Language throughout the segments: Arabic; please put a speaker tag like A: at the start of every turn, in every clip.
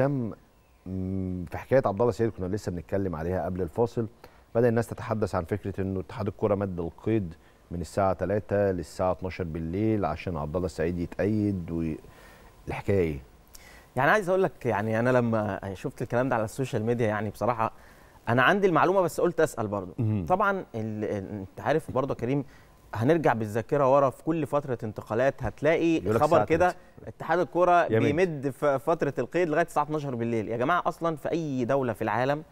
A: وسام في حكايه عبد الله سيد كنا لسه بنتكلم عليها قبل الفاصل بدا الناس تتحدث عن فكره انه اتحاد الكره مد القيد من الساعه 3 للساعه 12
B: بالليل عشان عبد الله السعيد يتأيد والحكايه ايه؟ يعني عايز اقول لك يعني انا لما شفت الكلام ده على السوشيال ميديا يعني بصراحه انا عندي المعلومه بس قلت اسال برضه طبعا انت عارف برضه كريم هنرجع بالذاكره ورا في كل فتره انتقالات هتلاقي خبر كده اتحاد الكوره بيمد في فتره القيد لغايه الساعه 12 بالليل يا جماعه اصلا في اي دوله في العالم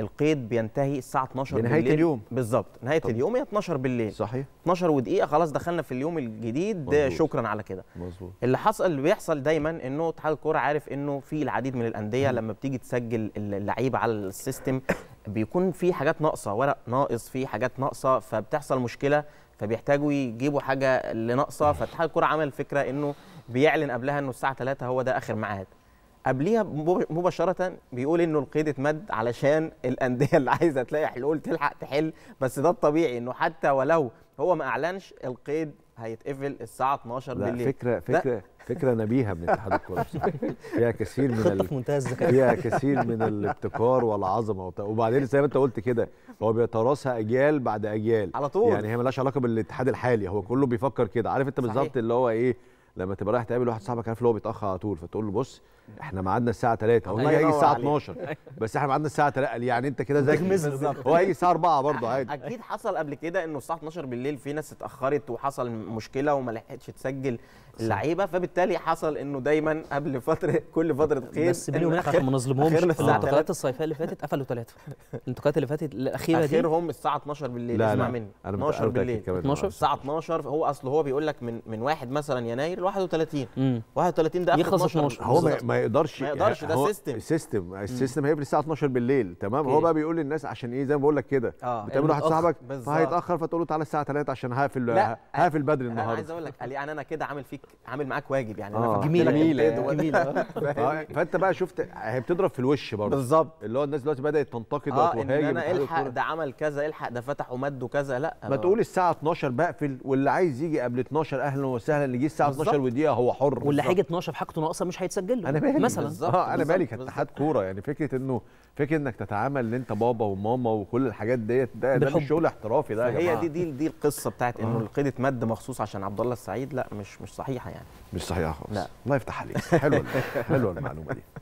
B: القيد بينتهي الساعه 12 بالليل نهايه اليوم بالظبط نهايه طب. اليوم هي 12 بالليل صحيح 12 ودقيقه خلاص دخلنا في اليوم الجديد مزبوط. شكرا على كده مظبوط اللي حصل اللي بيحصل دايما انه اتحاد الكوره عارف انه في العديد من الانديه لما بتيجي تسجل اللعيبه على السيستم بيكون في حاجات ناقصه ورق ناقص في حاجات ناقصه فبتحصل مشكله فبيحتاجوا يجيبوا حاجه اللي ناقصه فاتحاد الكوره عمل فكره انه بيعلن قبلها انه الساعه 3 هو ده اخر ميعاد قبليها مباشره بيقول انه القيد اتمد علشان الانديه اللي عايزه تلاقي حلول تلحق تحل بس ده الطبيعي انه حتى ولو هو ما اعلنش القيد هيتقفل الساعه 12 لا بالليل فكره فكره
A: فكره نبيهه من اتحاد الكوره فيها كثير من ال... فيها كثير من الابتكار والعظمه وبعدين زي ما انت قلت كده هو بيتراسها اجيال بعد اجيال على طول يعني هي مالهاش علاقه بالاتحاد الحالي هو كله بيفكر كده عارف انت بالظبط اللي هو ايه لما تبقى رايح تقابل واحد صاحبك عارف اللي هو بيتاخر على طول فتقول له بص احنا ميعادنا الساعه 3 والله هيجي الساعه 12 بس احنا ميعادنا الساعه 3 يعني انت كده ذكي هو هيجي الساعه 4 برضه عادي اكيد
B: حصل قبل كده انه الساعه 12 بالليل في ناس اتاخرت وحصل مشكله وما لحقتش تسجل اللعيبه فبالتالي حصل انه دايما قبل فتره كل فتره خير بس بيني وبينك عشان ما نظلمهمش الانتقالات الصيفيه اللي فاتت قفلوا ثلاثه الانتقالات اللي فاتت الاخيره دي اخرهم الساعه 12 بالليل اسمع مني 12 بالليل 12 الساعه 12 هو اصل هو بيقول لك من من 1 مثلا يناير 31 مم. 31 ده يخلص 12 هو ما, ما
A: يقدرش ما يقدرش ده سيستم سيستم السيستم هيقفل الساعه 12 بالليل تمام okay. هو بقى بيقول للناس عشان ايه زي ما بقول لك كده
B: آه. بتعمل واحد صاحبك فهيتاخر
A: فتقول له تعالى الساعه 3 عشان هقفل لا. هقفل بدري النهارده انا عايز اقول
B: لك يعني انا كده عامل فيك عامل معاك واجب يعني انا آه. جميله جميله جميله آه،
A: فانت بقى شفت
B: هي بتضرب في الوش برضه بالظبط اللي هو الناس دلوقتي بدات تنتقد اه ان انا الحق ده عمل كذا الحق ده فتح ومد وكذا لا ما تقول
A: الساعه 12 بقفل واللي عايز يجي قبل 12 اهلا وسهلا اللي جه الساعه 12 15 ودقيقه هو حر واللي هيجي
B: 12 في حاجته ناقصه مش هيتسجل له انا مالي مثلا اه انا مالي
A: كاتحاد كوره يعني فكره انه فكره انك تتعامل ان انت بابا وماما وكل الحاجات ديت
B: ده, ده مش شغل احترافي ده هي دي دي دي القصه بتاعت انه آه. القيد مد مخصوص عشان عبد الله السعيد لا مش مش صحيحه يعني
A: مش صحيحه خالص لا الله يفتح عليك حلوه حلوه المعلومه دي